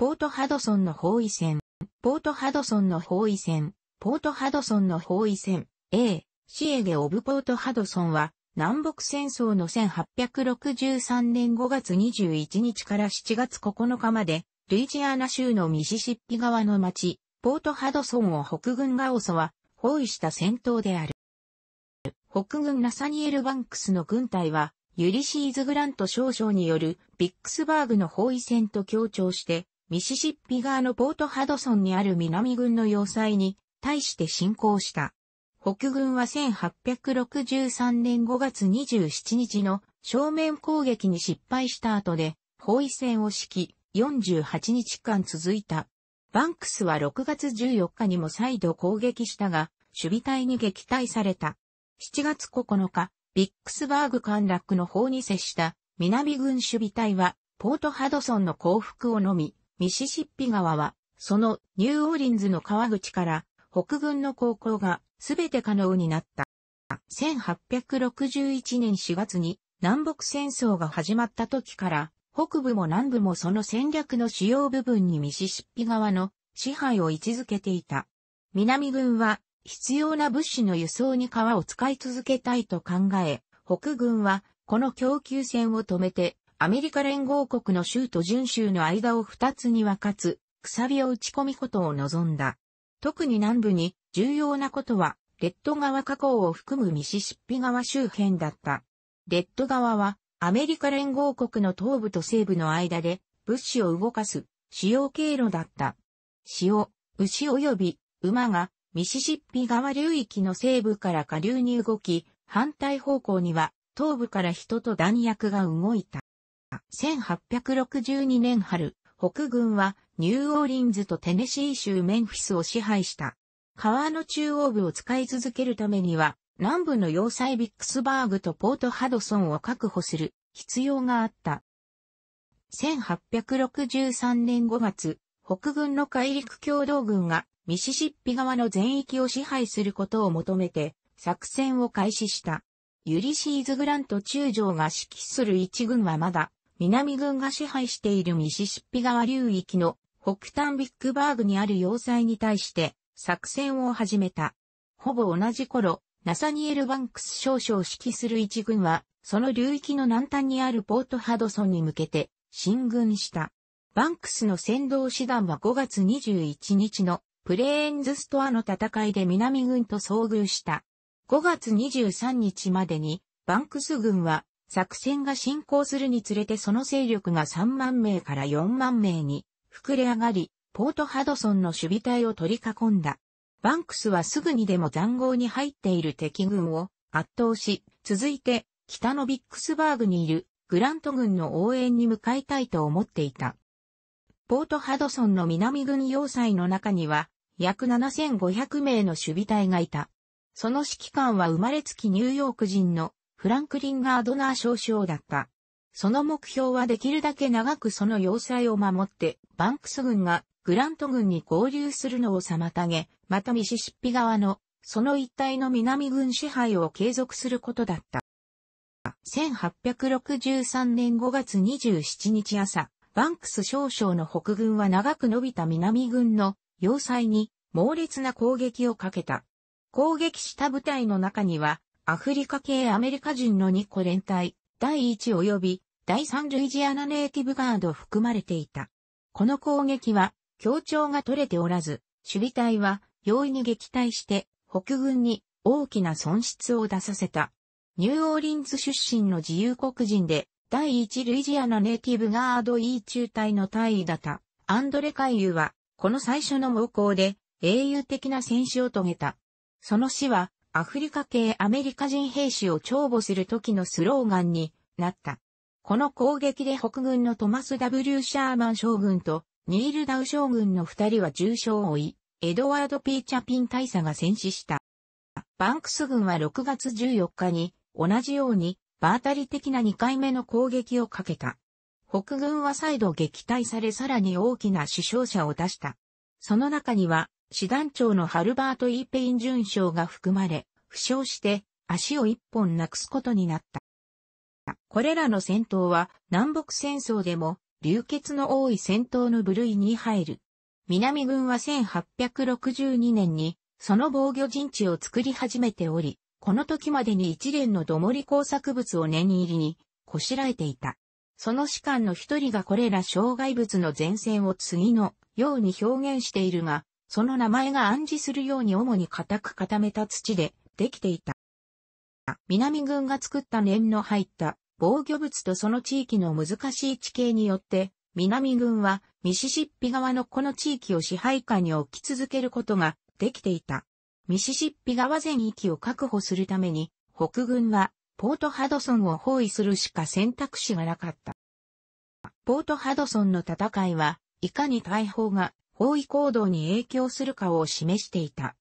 ポートハドソンの包囲戦、ポートハドソンの包囲戦、ポートハドソンの包囲戦、A、シエゲ・オブ・ポート・ハドソンは、南北戦争の1863年5月21日から7月9日まで、ルイジアナ州のミシシッピ側の町、ポート・ハドソンを北軍が襲わ、包囲した戦闘である。北軍ナサニエル・バンクスの軍隊は、ユリシーズ・グラント少将によるビックスバーグの包囲戦と強調して、ミシシッピ側のポートハドソンにある南軍の要塞に対して侵攻した。北軍は1863年5月27日の正面攻撃に失敗した後で包囲戦を敷き48日間続いた。バンクスは6月14日にも再度攻撃したが、守備隊に撃退された。7月9日、ビックスバーグ陥落の方に接した南軍守備隊は、ポートハドソンの降伏をのみ、ミシシッピ川は、そのニューオーリンズの川口から北軍の航行がすべて可能になった。1861年4月に南北戦争が始まった時から北部も南部もその戦略の主要部分にミシシッピ川の支配を位置づけていた。南軍は必要な物資の輸送に川を使い続けたいと考え、北軍はこの供給線を止めてアメリカ連合国の州と準州の間を二つに分かつ、くさびを打ち込みことを望んだ。特に南部に重要なことは、レッド川河口を含むミシシッピ川周辺だった。レッド川は、アメリカ連合国の東部と西部の間で、物資を動かす、主要経路だった。塩、牛及び馬が、ミシシッピ川流域の西部から下流に動き、反対方向には、東部から人と弾薬が動いた。1862年春、北軍はニューオーリンズとテネシー州メンフィスを支配した。川の中央部を使い続けるためには、南部の要塞ビックスバーグとポートハドソンを確保する必要があった。1863年5月、北軍の海陸共同軍がミシシッピ側の全域を支配することを求めて作戦を開始した。ユリシーズ・グラント中将が指揮する一軍はまだ南軍が支配しているミシシッピ川流域の北端ビッグバーグにある要塞に対して作戦を始めた。ほぼ同じ頃、ナサニエル・バンクス少将を指揮する一軍は、その流域の南端にあるポートハドソンに向けて進軍した。バンクスの先導師団は5月21日のプレーンズストアの戦いで南軍と遭遇した。5月23日までにバンクス軍は作戦が進行するにつれてその勢力が3万名から4万名に膨れ上がり、ポートハドソンの守備隊を取り囲んだ。バンクスはすぐにでも残壕に入っている敵軍を圧倒し、続いて北のビックスバーグにいるグラント軍の応援に向かいたいと思っていた。ポートハドソンの南軍要塞の中には約7500名の守備隊がいた。その指揮官は生まれつきニューヨーク人のフランクリン・ガードナー少将だった。その目標はできるだけ長くその要塞を守って、バンクス軍がグラント軍に合流するのを妨げ、またミシシッピ側のその一帯の南軍支配を継続することだった。1863年5月27日朝、バンクス少将の北軍は長く伸びた南軍の要塞に猛烈な攻撃をかけた。攻撃した部隊の中にはアフリカ系アメリカ人の2個連隊、第1及び第3ルイジアナネイティブガード含まれていた。この攻撃は、協調が取れておらず、守備隊は容易に撃退して北軍に大きな損失を出させた。ニューオーリンズ出身の自由国人で、第1ルイジアナネイティブガード E 中隊の隊員だったアンドレ海ユは、この最初の猛攻で英雄的な戦死を遂げた。その死はアフリカ系アメリカ人兵士を帳簿する時のスローガンになった。この攻撃で北軍のトマス・ W・ シャーマン将軍とニール・ダウ将軍の二人は重傷を負い、エドワード・ピーチャピン大佐が戦死した。バンクス軍は6月14日に同じように場当たり的な2回目の攻撃をかけた。北軍は再度撃退されさらに大きな死傷者を出した。その中には師団長のハルバート・イーペイン順将が含まれ、負傷して足を一本なくすことになった。これらの戦闘は南北戦争でも流血の多い戦闘の部類に入る。南軍は1862年にその防御陣地を作り始めており、この時までに一連のどもり工作物を念入りにこしらえていた。その士官の一人がこれら障害物の前線を次のように表現しているが、その名前が暗示するように主に固く固めた土でできていた。南軍が作った念の入った防御物とその地域の難しい地形によって、南軍はミシシッピ側のこの地域を支配下に置き続けることができていた。ミシシッピ側全域を確保するために、北軍はポートハドソンを包囲するしか選択肢がなかった。ポートハドソンの戦いは、いかに大砲が包囲行動に影響するかを示していた。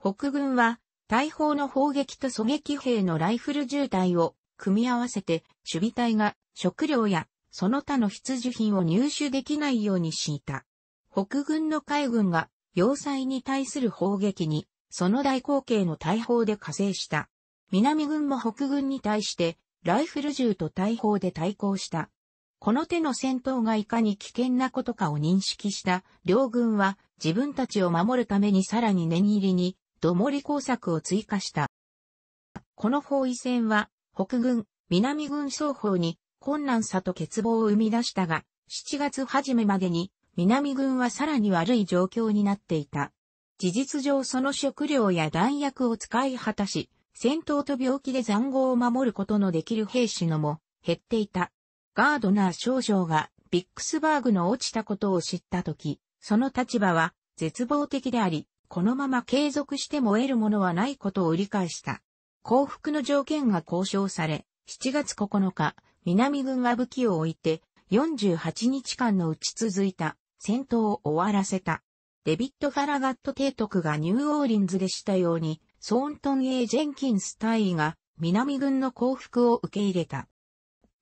北軍は、大砲の砲撃と狙撃兵のライフル渋滞を組み合わせて、守備隊が食料やその他の必需品を入手できないように敷いた。北軍の海軍が要塞に対する砲撃に、その大口径の大砲で加勢した。南軍も北軍に対して、ライフル銃と大砲で対抗した。この手の戦闘がいかに危険なことかを認識した両軍は自分たちを守るためにさらに念入りに土盛り工作を追加した。この包囲戦は北軍、南軍双方に困難さと欠乏を生み出したが、7月初めまでに南軍はさらに悪い状況になっていた。事実上その食料や弾薬を使い果たし、戦闘と病気で残壕を守ることのできる兵士のも減っていた。ガードナー少将がビックスバーグの落ちたことを知ったとき、その立場は絶望的であり、このまま継続しても得るものはないことを理解した。降伏の条件が交渉され、7月9日、南軍は武器を置いて、48日間の打ち続いた戦闘を終わらせた。デビッド・ファラガット提督がニューオーリンズでしたように、ソーントン・エー・ジェンキンス大員が南軍の降伏を受け入れた。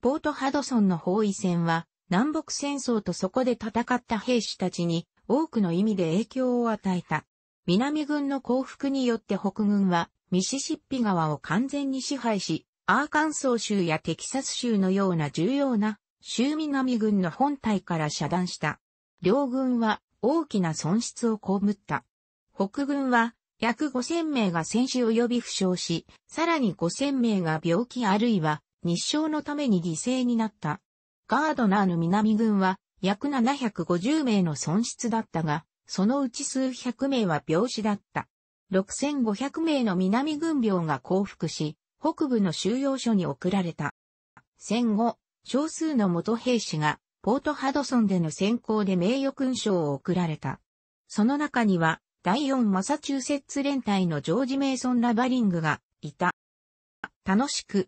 ポートハドソンの包囲戦は、南北戦争とそこで戦った兵士たちに多くの意味で影響を与えた。南軍の降伏によって北軍はミシシッピ川を完全に支配し、アーカンソー州やテキサス州のような重要な州南軍の本体から遮断した。両軍は大きな損失を被った。北軍は約5000名が戦死及び負傷し、さらに5000名が病気あるいは日照のために犠牲になった。ガードナーの南軍は約750名の損失だったが、そのうち数百名は病死だった。6500名の南軍病が降伏し、北部の収容所に送られた。戦後、少数の元兵士が、ポートハドソンでの先行で名誉勲章を贈られた。その中には、第4マサチューセッツ連隊のジョージ・メイソン・ラバリングがいた。楽しく、